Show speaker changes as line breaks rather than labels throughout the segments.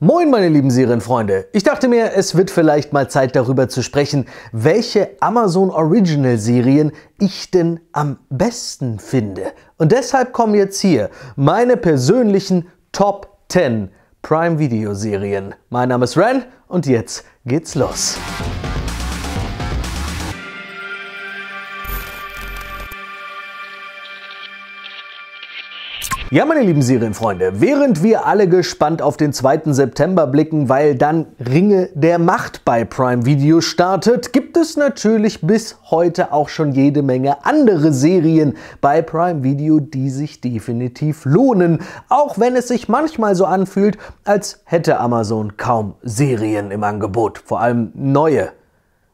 Moin meine lieben Serienfreunde. Ich dachte mir, es wird vielleicht mal Zeit darüber zu sprechen, welche Amazon Original Serien ich denn am besten finde. Und deshalb kommen jetzt hier meine persönlichen Top 10 Prime Video Serien. Mein Name ist Ren und jetzt geht's los. Ja, meine lieben Serienfreunde, während wir alle gespannt auf den 2. September blicken, weil dann Ringe der Macht bei Prime Video startet, gibt es natürlich bis heute auch schon jede Menge andere Serien bei Prime Video, die sich definitiv lohnen, auch wenn es sich manchmal so anfühlt, als hätte Amazon kaum Serien im Angebot, vor allem neue.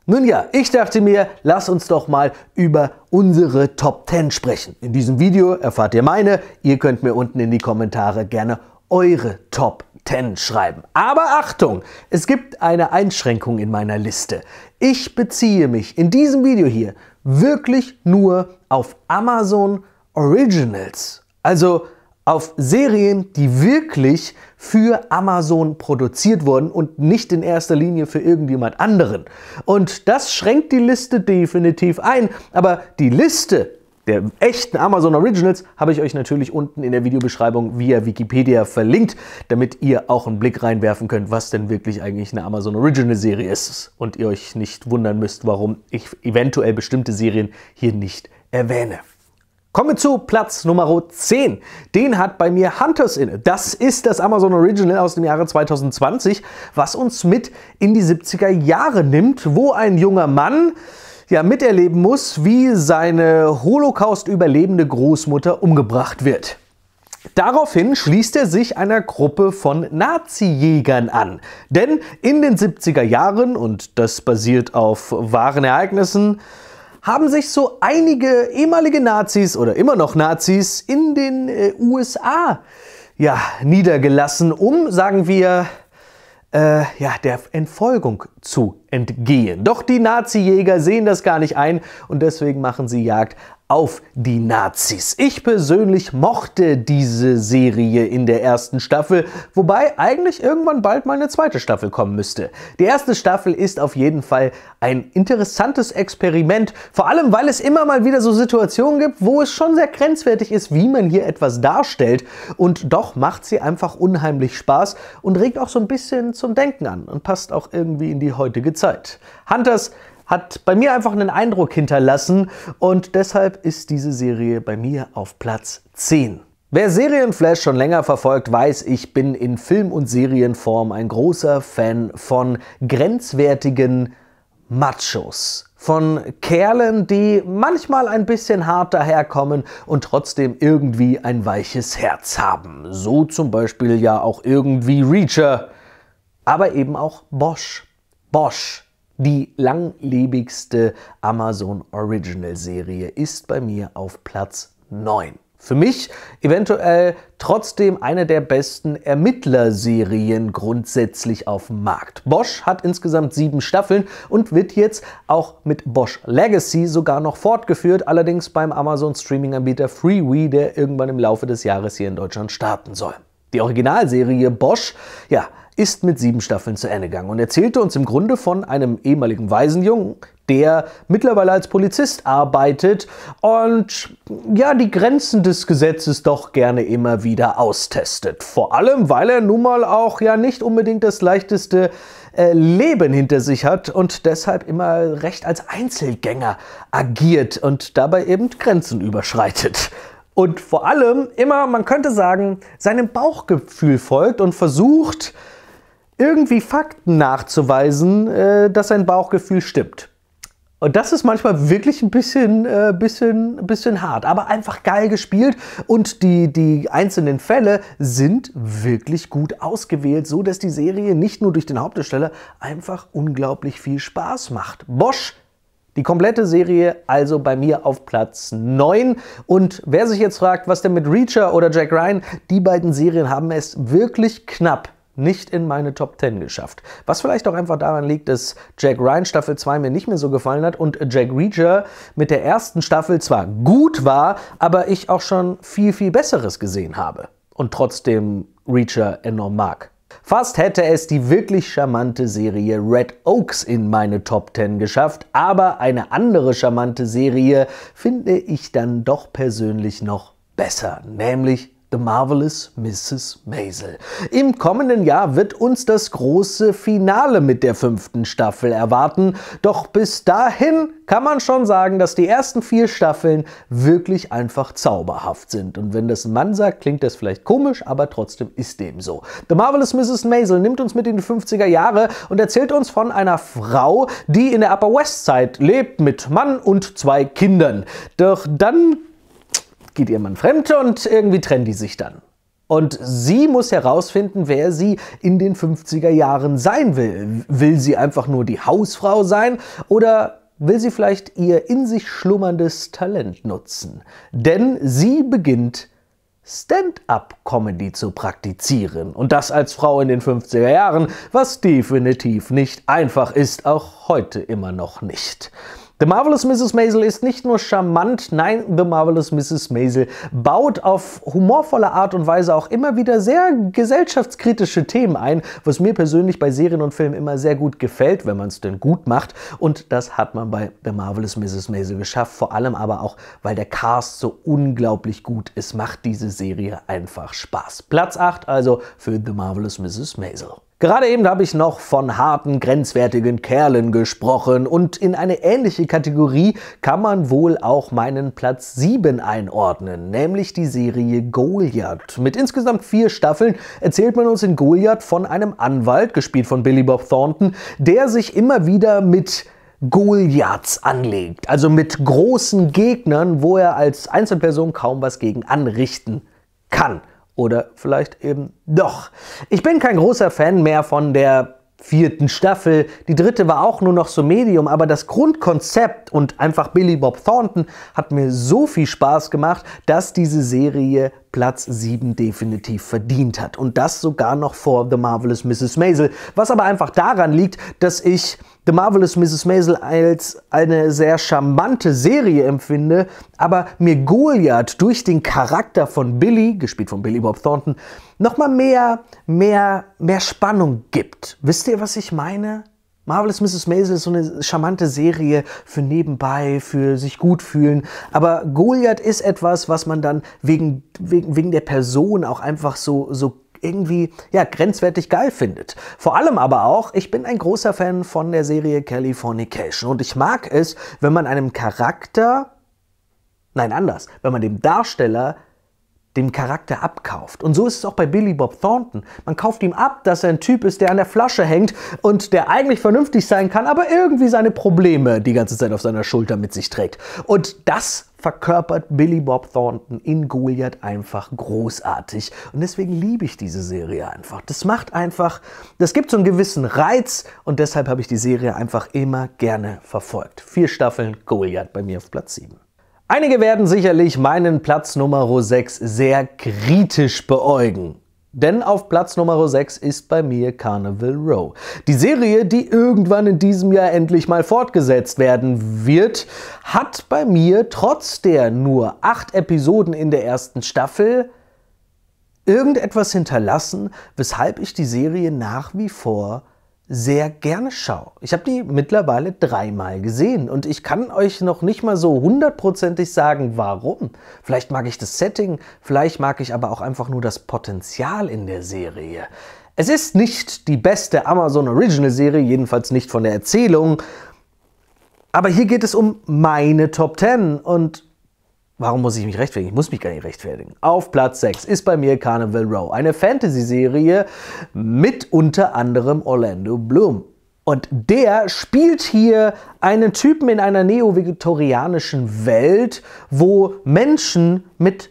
Nun ja, ich dachte mir, lass uns doch mal über unsere Top 10 sprechen. In diesem Video erfahrt ihr meine, ihr könnt mir unten in die Kommentare gerne eure Top 10 schreiben. Aber Achtung, es gibt eine Einschränkung in meiner Liste. Ich beziehe mich in diesem Video hier wirklich nur auf Amazon Originals. Also auf Serien, die wirklich für Amazon produziert wurden und nicht in erster Linie für irgendjemand anderen. Und das schränkt die Liste definitiv ein, aber die Liste der echten Amazon Originals habe ich euch natürlich unten in der Videobeschreibung via Wikipedia verlinkt, damit ihr auch einen Blick reinwerfen könnt, was denn wirklich eigentlich eine Amazon Original Serie ist und ihr euch nicht wundern müsst, warum ich eventuell bestimmte Serien hier nicht erwähne. Kommen wir zu Platz Nummer 10. Den hat bei mir Hunters inne. Das ist das Amazon Original aus dem Jahre 2020, was uns mit in die 70er Jahre nimmt, wo ein junger Mann ja miterleben muss, wie seine Holocaust-überlebende Großmutter umgebracht wird. Daraufhin schließt er sich einer Gruppe von Nazi-Jägern an. Denn in den 70er Jahren, und das basiert auf wahren Ereignissen, haben sich so einige ehemalige Nazis oder immer noch Nazis in den äh, USA ja, niedergelassen, um, sagen wir, äh, ja, der Entfolgung zu entgehen. Doch die Nazi-Jäger sehen das gar nicht ein und deswegen machen sie Jagd auf die Nazis. Ich persönlich mochte diese Serie in der ersten Staffel, wobei eigentlich irgendwann bald mal eine zweite Staffel kommen müsste. Die erste Staffel ist auf jeden Fall ein interessantes Experiment, vor allem weil es immer mal wieder so Situationen gibt, wo es schon sehr grenzwertig ist, wie man hier etwas darstellt und doch macht sie einfach unheimlich Spaß und regt auch so ein bisschen zum Denken an und passt auch irgendwie in die heutige Zeit. Hunters hat bei mir einfach einen Eindruck hinterlassen und deshalb ist diese Serie bei mir auf Platz 10. Wer Serienflash schon länger verfolgt, weiß, ich bin in Film- und Serienform ein großer Fan von grenzwertigen Machos. Von Kerlen, die manchmal ein bisschen hart daherkommen und trotzdem irgendwie ein weiches Herz haben. So zum Beispiel ja auch irgendwie Reacher. Aber eben auch Bosch. Bosch die langlebigste Amazon Original Serie ist bei mir auf Platz 9. Für mich eventuell trotzdem eine der besten Ermittlerserien grundsätzlich auf dem Markt. Bosch hat insgesamt sieben Staffeln und wird jetzt auch mit Bosch Legacy sogar noch fortgeführt, allerdings beim Amazon-Streaming-Anbieter Freewee, der irgendwann im Laufe des Jahres hier in Deutschland starten soll. Die Originalserie Bosch, ja, ist mit sieben Staffeln zu Ende gegangen und erzählte uns im Grunde von einem ehemaligen Waisenjungen, der mittlerweile als Polizist arbeitet und ja, die Grenzen des Gesetzes doch gerne immer wieder austestet. Vor allem, weil er nun mal auch ja nicht unbedingt das leichteste äh, Leben hinter sich hat und deshalb immer recht als Einzelgänger agiert und dabei eben Grenzen überschreitet. Und vor allem immer, man könnte sagen, seinem Bauchgefühl folgt und versucht, irgendwie Fakten nachzuweisen, äh, dass ein Bauchgefühl stimmt. Und das ist manchmal wirklich ein bisschen, äh, bisschen, bisschen hart, aber einfach geil gespielt. Und die, die einzelnen Fälle sind wirklich gut ausgewählt, so dass die Serie nicht nur durch den Hauptdarsteller einfach unglaublich viel Spaß macht. Bosch die komplette Serie also bei mir auf Platz 9. Und wer sich jetzt fragt, was denn mit Reacher oder Jack Ryan, die beiden Serien haben es wirklich knapp nicht in meine Top 10 geschafft. Was vielleicht auch einfach daran liegt, dass Jack Ryan Staffel 2 mir nicht mehr so gefallen hat und Jack Reacher mit der ersten Staffel zwar gut war, aber ich auch schon viel, viel Besseres gesehen habe und trotzdem Reacher enorm mag. Fast hätte es die wirklich charmante Serie Red Oaks in meine Top 10 geschafft, aber eine andere charmante Serie finde ich dann doch persönlich noch besser, nämlich The Marvelous Mrs. Maisel. Im kommenden Jahr wird uns das große Finale mit der fünften Staffel erwarten. Doch bis dahin kann man schon sagen, dass die ersten vier Staffeln wirklich einfach zauberhaft sind. Und wenn das ein Mann sagt, klingt das vielleicht komisch, aber trotzdem ist dem so. The Marvelous Mrs. Maisel nimmt uns mit in die 50er Jahre und erzählt uns von einer Frau, die in der Upper West Side lebt mit Mann und zwei Kindern. Doch dann geht ihr Mann fremd und irgendwie trennen die sich dann. Und sie muss herausfinden, wer sie in den 50er Jahren sein will. Will sie einfach nur die Hausfrau sein oder will sie vielleicht ihr in sich schlummerndes Talent nutzen? Denn sie beginnt Stand-up-Comedy zu praktizieren. Und das als Frau in den 50er Jahren, was definitiv nicht einfach ist, auch heute immer noch nicht. The Marvelous Mrs. Maisel ist nicht nur charmant, nein, The Marvelous Mrs. Maisel baut auf humorvolle Art und Weise auch immer wieder sehr gesellschaftskritische Themen ein, was mir persönlich bei Serien und Filmen immer sehr gut gefällt, wenn man es denn gut macht. Und das hat man bei The Marvelous Mrs. Maisel geschafft, vor allem aber auch, weil der Cast so unglaublich gut ist, macht diese Serie einfach Spaß. Platz 8 also für The Marvelous Mrs. Maisel. Gerade eben habe ich noch von harten, grenzwertigen Kerlen gesprochen und in eine ähnliche Kategorie kann man wohl auch meinen Platz 7 einordnen, nämlich die Serie Goliath. Mit insgesamt vier Staffeln erzählt man uns in Goliath von einem Anwalt, gespielt von Billy Bob Thornton, der sich immer wieder mit Goliaths anlegt, also mit großen Gegnern, wo er als Einzelperson kaum was gegen anrichten kann. Oder vielleicht eben doch. Ich bin kein großer Fan mehr von der vierten Staffel. Die dritte war auch nur noch so medium, aber das Grundkonzept und einfach Billy Bob Thornton hat mir so viel Spaß gemacht, dass diese Serie Platz 7 definitiv verdient hat. Und das sogar noch vor The Marvelous Mrs. Maisel. Was aber einfach daran liegt, dass ich The Marvelous Mrs. Maisel als eine sehr charmante Serie empfinde, aber mir Goliath durch den Charakter von Billy, gespielt von Billy Bob Thornton, nochmal mehr, mehr, mehr Spannung gibt. Wisst ihr, was ich meine? Marvelous Mrs. Maisel ist so eine charmante Serie für nebenbei, für sich gut fühlen. Aber Goliath ist etwas, was man dann wegen, wegen, wegen der Person auch einfach so, so irgendwie ja, grenzwertig geil findet. Vor allem aber auch, ich bin ein großer Fan von der Serie Californication und ich mag es, wenn man einem Charakter, nein anders, wenn man dem Darsteller dem Charakter abkauft. Und so ist es auch bei Billy Bob Thornton. Man kauft ihm ab, dass er ein Typ ist, der an der Flasche hängt und der eigentlich vernünftig sein kann, aber irgendwie seine Probleme die ganze Zeit auf seiner Schulter mit sich trägt. Und das verkörpert Billy Bob Thornton in Goliath einfach großartig. Und deswegen liebe ich diese Serie einfach. Das macht einfach, das gibt so einen gewissen Reiz und deshalb habe ich die Serie einfach immer gerne verfolgt. Vier Staffeln Goliath bei mir auf Platz 7. Einige werden sicherlich meinen Platz Nummer 6 sehr kritisch beäugen. Denn auf Platz Nummer 6 ist bei mir Carnival Row. Die Serie, die irgendwann in diesem Jahr endlich mal fortgesetzt werden wird, hat bei mir trotz der nur acht Episoden in der ersten Staffel irgendetwas hinterlassen, weshalb ich die Serie nach wie vor sehr gerne schaue. Ich habe die mittlerweile dreimal gesehen und ich kann euch noch nicht mal so hundertprozentig sagen, warum. Vielleicht mag ich das Setting, vielleicht mag ich aber auch einfach nur das Potenzial in der Serie. Es ist nicht die beste Amazon Original Serie, jedenfalls nicht von der Erzählung. Aber hier geht es um meine Top 10 und Warum muss ich mich rechtfertigen? Ich muss mich gar nicht rechtfertigen. Auf Platz 6 ist bei mir Carnival Row, eine Fantasy-Serie mit unter anderem Orlando Bloom. Und der spielt hier einen Typen in einer neo neoviktorianischen Welt, wo Menschen mit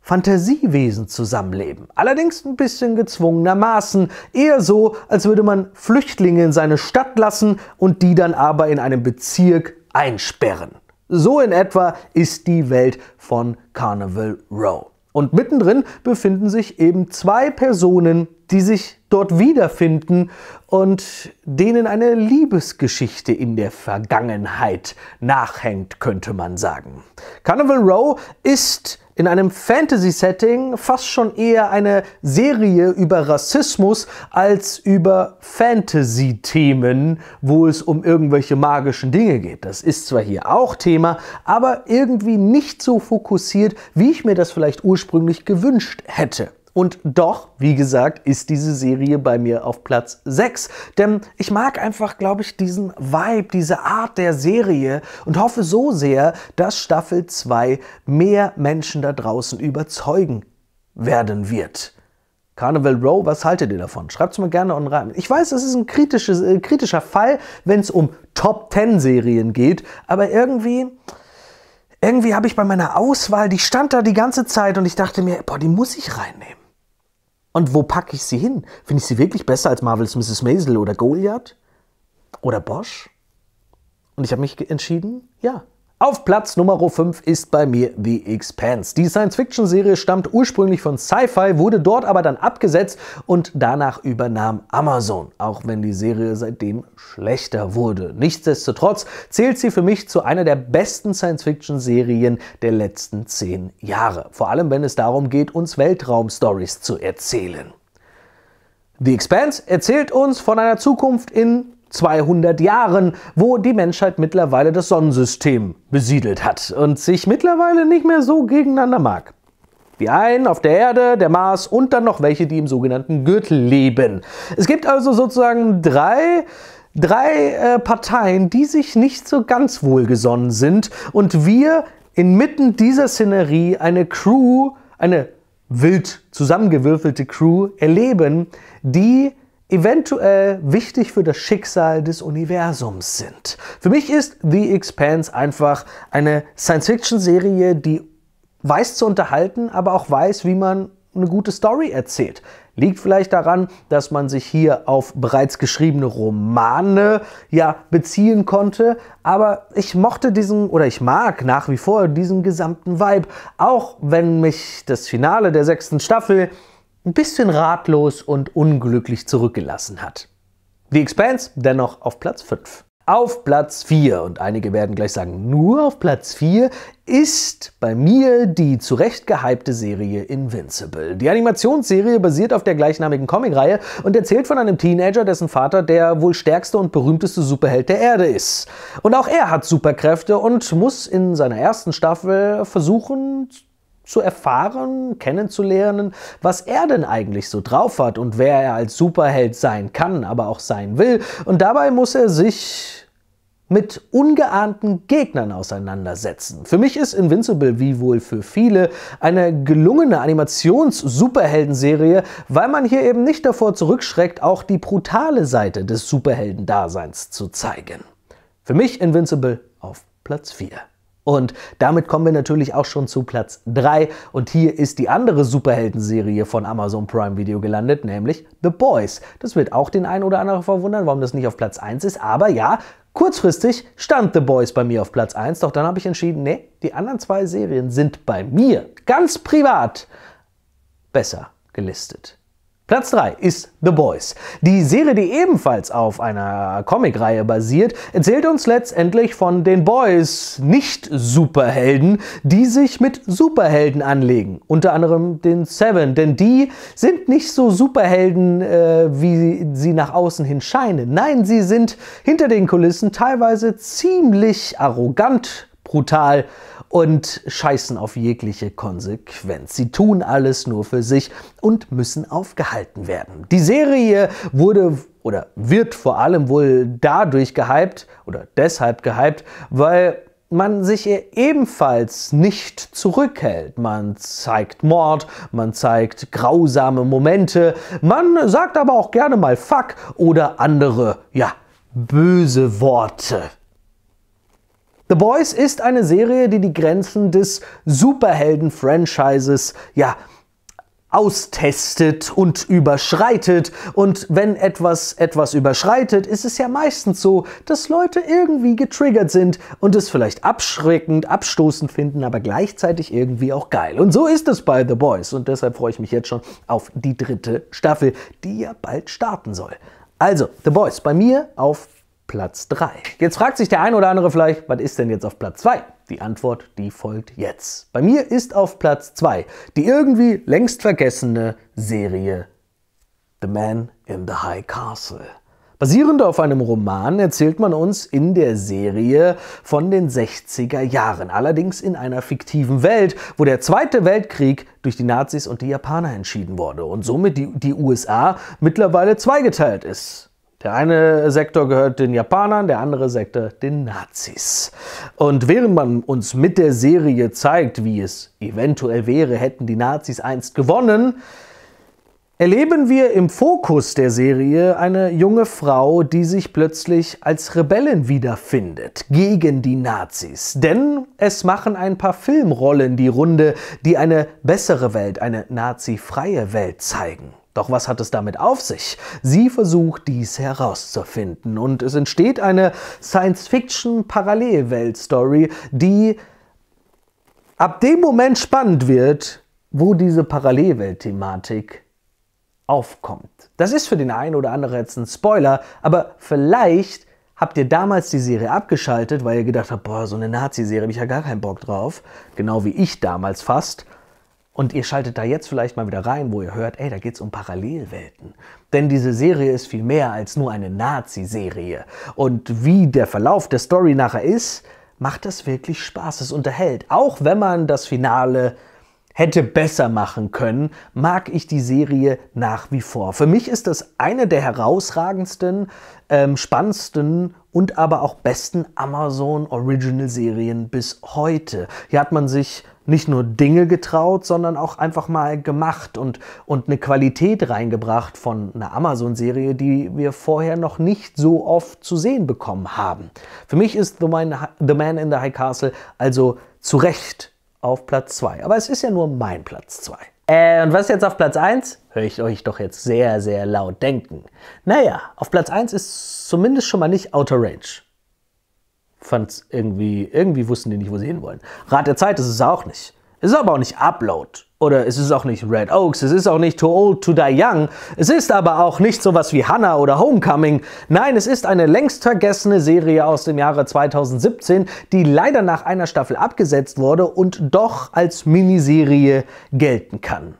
Fantasiewesen zusammenleben. Allerdings ein bisschen gezwungenermaßen. Eher so, als würde man Flüchtlinge in seine Stadt lassen und die dann aber in einem Bezirk einsperren. So in etwa ist die Welt von Carnival Row. Und mittendrin befinden sich eben zwei Personen, die sich dort wiederfinden und denen eine Liebesgeschichte in der Vergangenheit nachhängt, könnte man sagen. Carnival Row ist in einem Fantasy-Setting fast schon eher eine Serie über Rassismus als über Fantasy-Themen, wo es um irgendwelche magischen Dinge geht. Das ist zwar hier auch Thema, aber irgendwie nicht so fokussiert, wie ich mir das vielleicht ursprünglich gewünscht hätte. Und doch, wie gesagt, ist diese Serie bei mir auf Platz 6. Denn ich mag einfach, glaube ich, diesen Vibe, diese Art der Serie und hoffe so sehr, dass Staffel 2 mehr Menschen da draußen überzeugen werden wird. Carnival Row, was haltet ihr davon? Schreibt es mir gerne unten rein. Ich weiß, es ist ein äh, kritischer Fall, wenn es um Top-10-Serien geht, aber irgendwie irgendwie habe ich bei meiner Auswahl, die stand da die ganze Zeit und ich dachte mir, boah, die muss ich reinnehmen. Und wo packe ich sie hin? Finde ich sie wirklich besser als Marvels Mrs. Maisel oder Goliath? Oder Bosch? Und ich habe mich entschieden, ja, auf Platz Nummer 5 ist bei mir The Expanse. Die Science-Fiction-Serie stammt ursprünglich von Sci-Fi, wurde dort aber dann abgesetzt und danach übernahm Amazon, auch wenn die Serie seitdem schlechter wurde. Nichtsdestotrotz zählt sie für mich zu einer der besten Science-Fiction-Serien der letzten zehn Jahre, vor allem wenn es darum geht, uns Weltraum-Stories zu erzählen. The Expanse erzählt uns von einer Zukunft in 200 Jahren, wo die Menschheit mittlerweile das Sonnensystem besiedelt hat und sich mittlerweile nicht mehr so gegeneinander mag. Die einen auf der Erde, der Mars und dann noch welche, die im sogenannten Gürtel leben. Es gibt also sozusagen drei, drei äh, Parteien, die sich nicht so ganz wohlgesonnen sind und wir inmitten dieser Szenerie eine Crew, eine wild zusammengewürfelte Crew erleben, die eventuell wichtig für das Schicksal des Universums sind. Für mich ist The Expanse einfach eine Science-Fiction-Serie, die weiß zu unterhalten, aber auch weiß, wie man eine gute Story erzählt. Liegt vielleicht daran, dass man sich hier auf bereits geschriebene Romane ja beziehen konnte, aber ich mochte diesen oder ich mag nach wie vor diesen gesamten Vibe, auch wenn mich das Finale der sechsten Staffel ein bisschen ratlos und unglücklich zurückgelassen hat. The Expanse dennoch auf Platz 5. Auf Platz 4, und einige werden gleich sagen, nur auf Platz 4, ist bei mir die zu Recht gehypte Serie Invincible. Die Animationsserie basiert auf der gleichnamigen Comicreihe und erzählt von einem Teenager, dessen Vater der wohl stärkste und berühmteste Superheld der Erde ist. Und auch er hat Superkräfte und muss in seiner ersten Staffel versuchen, zu erfahren, kennenzulernen, was er denn eigentlich so drauf hat und wer er als Superheld sein kann, aber auch sein will. Und dabei muss er sich mit ungeahnten Gegnern auseinandersetzen. Für mich ist Invincible, wie wohl für viele, eine gelungene animations superheldenserie weil man hier eben nicht davor zurückschreckt, auch die brutale Seite des Superheldendaseins zu zeigen. Für mich Invincible auf Platz 4. Und damit kommen wir natürlich auch schon zu Platz 3. Und hier ist die andere Superhelden-Serie von Amazon Prime Video gelandet, nämlich The Boys. Das wird auch den einen oder anderen verwundern, warum das nicht auf Platz 1 ist. Aber ja, Kurzfristig stand The Boys bei mir auf Platz 1, doch dann habe ich entschieden, nee, die anderen zwei Serien sind bei mir ganz privat besser gelistet. Platz 3 ist The Boys. Die Serie, die ebenfalls auf einer Comicreihe basiert, erzählt uns letztendlich von den Boys, Nicht-Superhelden, die sich mit Superhelden anlegen. Unter anderem den Seven, denn die sind nicht so Superhelden, äh, wie sie nach außen hin scheinen. Nein, sie sind hinter den Kulissen teilweise ziemlich arrogant, brutal und scheißen auf jegliche Konsequenz. Sie tun alles nur für sich und müssen aufgehalten werden. Die Serie wurde oder wird vor allem wohl dadurch gehypt oder deshalb gehypt, weil man sich ihr ebenfalls nicht zurückhält. Man zeigt Mord, man zeigt grausame Momente, man sagt aber auch gerne mal Fuck oder andere, ja, böse Worte. The Boys ist eine Serie, die die Grenzen des Superhelden-Franchises, ja, austestet und überschreitet. Und wenn etwas etwas überschreitet, ist es ja meistens so, dass Leute irgendwie getriggert sind und es vielleicht abschreckend, abstoßend finden, aber gleichzeitig irgendwie auch geil. Und so ist es bei The Boys. Und deshalb freue ich mich jetzt schon auf die dritte Staffel, die ja bald starten soll. Also, The Boys bei mir auf Platz 3. Jetzt fragt sich der ein oder andere vielleicht, was ist denn jetzt auf Platz 2? Die Antwort, die folgt jetzt. Bei mir ist auf Platz 2 die irgendwie längst vergessene Serie The Man in the High Castle. Basierend auf einem Roman erzählt man uns in der Serie von den 60er Jahren, allerdings in einer fiktiven Welt, wo der Zweite Weltkrieg durch die Nazis und die Japaner entschieden wurde und somit die, die USA mittlerweile zweigeteilt ist. Der eine Sektor gehört den Japanern, der andere Sektor den Nazis. Und während man uns mit der Serie zeigt, wie es eventuell wäre, hätten die Nazis einst gewonnen, erleben wir im Fokus der Serie eine junge Frau, die sich plötzlich als Rebellin wiederfindet gegen die Nazis. Denn es machen ein paar Filmrollen die Runde, die eine bessere Welt, eine nazifreie Welt zeigen. Doch was hat es damit auf sich? Sie versucht dies herauszufinden und es entsteht eine Science-Fiction-Parallelwelt-Story, die ab dem Moment spannend wird, wo diese Parallelwelt-Thematik aufkommt. Das ist für den einen oder anderen jetzt ein Spoiler, aber vielleicht habt ihr damals die Serie abgeschaltet, weil ihr gedacht habt, boah, so eine Nazi-Serie habe ich ja gar keinen Bock drauf. Genau wie ich damals fast. Und ihr schaltet da jetzt vielleicht mal wieder rein, wo ihr hört, ey, da geht es um Parallelwelten. Denn diese Serie ist viel mehr als nur eine Nazi-Serie. Und wie der Verlauf der Story nachher ist, macht das wirklich Spaß. Es unterhält. Auch wenn man das Finale hätte besser machen können, mag ich die Serie nach wie vor. Für mich ist das eine der herausragendsten, ähm, spannendsten und aber auch besten Amazon Original Serien bis heute. Hier hat man sich nicht nur Dinge getraut, sondern auch einfach mal gemacht und, und eine Qualität reingebracht von einer Amazon-Serie, die wir vorher noch nicht so oft zu sehen bekommen haben. Für mich ist The Man, The Man in the High Castle also zu Recht auf Platz 2. Aber es ist ja nur mein Platz 2. Äh, und was ist jetzt auf Platz 1? Höre ich euch doch jetzt sehr, sehr laut denken. Naja, auf Platz 1 ist zumindest schon mal nicht Outer Range. Fand's irgendwie, irgendwie wussten die nicht, wo sie hinwollen. Rat der Zeit ist es auch nicht. Es ist aber auch nicht Upload. Oder es ist auch nicht Red Oaks, es ist auch nicht Too Old to Die Young, es ist aber auch nicht sowas wie Hannah oder Homecoming. Nein, es ist eine längst vergessene Serie aus dem Jahre 2017, die leider nach einer Staffel abgesetzt wurde und doch als Miniserie gelten kann.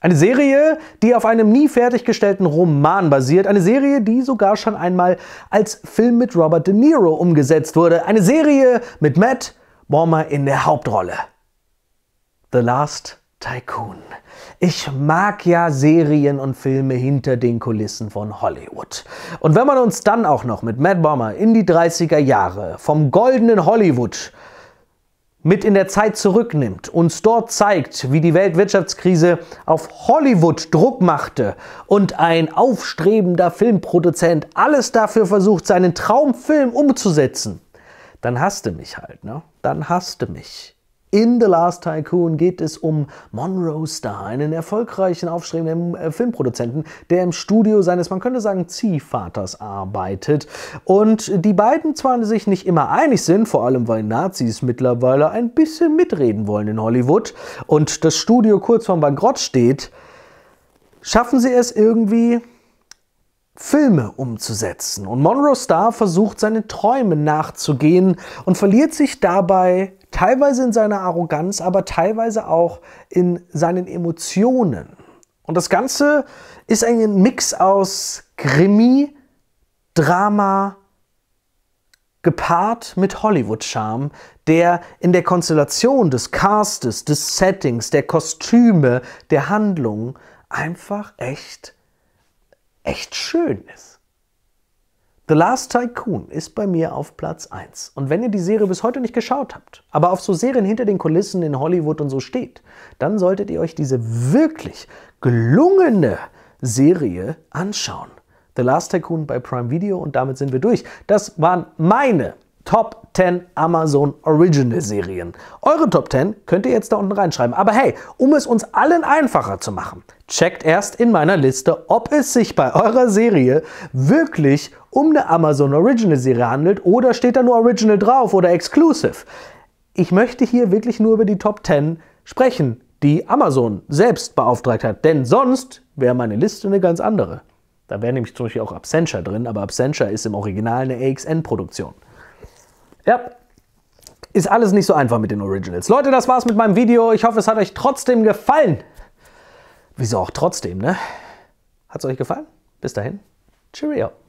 Eine Serie, die auf einem nie fertiggestellten Roman basiert. Eine Serie, die sogar schon einmal als Film mit Robert De Niro umgesetzt wurde. Eine Serie mit Matt Bomer in der Hauptrolle. The Last Tycoon. Ich mag ja Serien und Filme hinter den Kulissen von Hollywood. Und wenn man uns dann auch noch mit Matt Bomber in die 30er Jahre vom goldenen Hollywood mit in der Zeit zurücknimmt, uns dort zeigt, wie die Weltwirtschaftskrise auf Hollywood Druck machte und ein aufstrebender Filmproduzent alles dafür versucht, seinen Traumfilm umzusetzen, dann hasste mich halt, ne? Dann hasste mich. In The Last Tycoon geht es um Monroe Star, einen erfolgreichen, aufstrebenden äh, Filmproduzenten, der im Studio seines, man könnte sagen, Ziehvaters arbeitet. Und die beiden zwar sich nicht immer einig sind, vor allem weil Nazis mittlerweile ein bisschen mitreden wollen in Hollywood und das Studio kurz vorm Bankrott steht, schaffen sie es irgendwie, Filme umzusetzen. Und Monroe Starr versucht, seinen Träumen nachzugehen und verliert sich dabei teilweise in seiner Arroganz, aber teilweise auch in seinen Emotionen. Und das Ganze ist ein Mix aus Krimi, Drama, gepaart mit Hollywood-Charme, der in der Konstellation des Castes, des Settings, der Kostüme, der Handlung einfach echt echt schön ist. The Last Tycoon ist bei mir auf Platz 1. Und wenn ihr die Serie bis heute nicht geschaut habt, aber auf so Serien hinter den Kulissen in Hollywood und so steht, dann solltet ihr euch diese wirklich gelungene Serie anschauen. The Last Tycoon bei Prime Video und damit sind wir durch. Das waren meine Top 10 Amazon Original Serien. Eure Top 10 könnt ihr jetzt da unten reinschreiben. Aber hey, um es uns allen einfacher zu machen, checkt erst in meiner Liste, ob es sich bei eurer Serie wirklich um eine Amazon Original Serie handelt oder steht da nur Original drauf oder Exclusive. Ich möchte hier wirklich nur über die Top 10 sprechen, die Amazon selbst beauftragt hat. Denn sonst wäre meine Liste eine ganz andere. Da wäre nämlich zum Beispiel auch Absentia drin, aber Absentia ist im Original eine AXN-Produktion. Ja, ist alles nicht so einfach mit den Originals. Leute, das war's mit meinem Video. Ich hoffe, es hat euch trotzdem gefallen. Wieso auch trotzdem, ne? Hat's euch gefallen? Bis dahin, cheerio.